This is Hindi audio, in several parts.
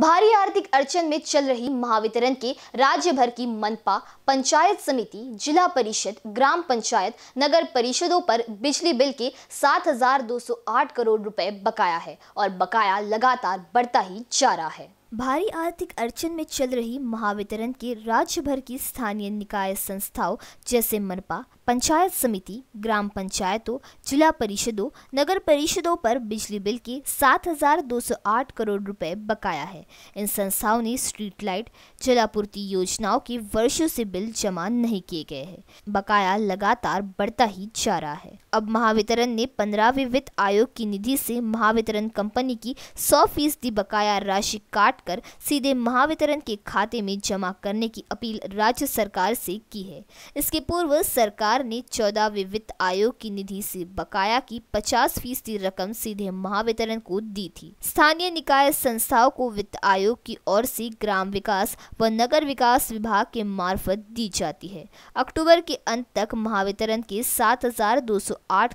भारी आर्थिक अड़चन में चल रही महावितरण के राज्य भर की मनपा पंचायत समिति जिला परिषद ग्राम पंचायत नगर परिषदों पर बिजली बिल के 7,208 करोड़ रुपए बकाया है और बकाया लगातार बढ़ता ही जा रहा है भारी आर्थिक अड़चन में चल रही महावितरण के राज्य भर की स्थानीय निकाय संस्थाओं जैसे मनपा पंचायत समिति ग्राम पंचायतों जिला परिषदों नगर परिषदों पर बिजली बिल के 7,208 करोड़ रुपए बकाया है इन संस्थाओं ने स्ट्रीट लाइट जलापूर्ति योजनाओं के वर्षों से बिल जमा नहीं किए गए हैं बकाया लगातार बढ़ता ही जा रहा है अब महावितरण ने पंद्रहवें वित्त आयोग की निधि से महावितरण कंपनी की सौ फीसदी बकाया राशि काट काटकर सीधे महावितरण के खाते में जमा करने की अपील राज्य सरकार से की है इसके पूर्व सरकार ने चौदहवें वित्त आयोग की निधि से बकाया की पचास फीसदी रकम सीधे महावितरण को दी थी स्थानीय निकाय संस्थाओं को वित्त आयोग की ओर से ग्राम विकास व नगर विकास विभाग के मार्फत दी जाती है अक्टूबर के अंत तक महावितरण के सात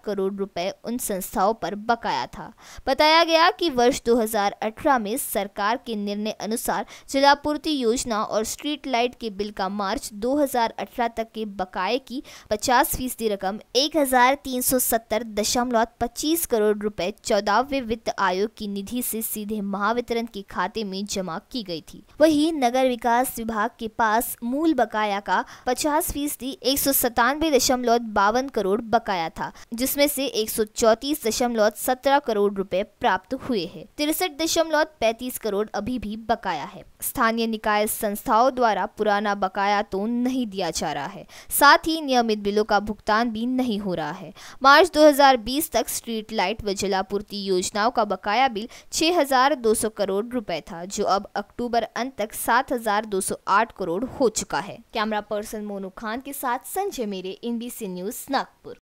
करोड़ रुपए उन संस्थाओं पर बकाया था बताया गया कि वर्ष 2018 में सरकार के निर्णय अनुसार जलापूर्ति योजना और स्ट्रीट लाइट के बिल का मार्च 2018 तक के बकाए की 50 फीसदी रकम एक करोड़ रुपए चौदहवें वित्त आयोग की निधि से सीधे महावितरण के खाते में जमा की गई थी वही नगर विकास विभाग के पास मूल बकाया का पचास फीसदी एक करोड़ बकाया था जिसमें से एक करोड़ रुपए प्राप्त हुए हैं तिरसठ दशमलव करोड़ अभी भी बकाया है स्थानीय निकाय संस्थाओं द्वारा पुराना बकाया तो नहीं दिया जा रहा है साथ ही नियमित बिलों का भुगतान भी नहीं हो रहा है मार्च 2020 तक स्ट्रीट लाइट व जलापूर्ति योजनाओं का बकाया बिल 6,200 करोड़ रुपए था जो अब अक्टूबर अंत तक 7,208 करोड़ हो चुका है कैमरा पर्सन मोनू खान के साथ संजय मेरे इन न्यूज नागपुर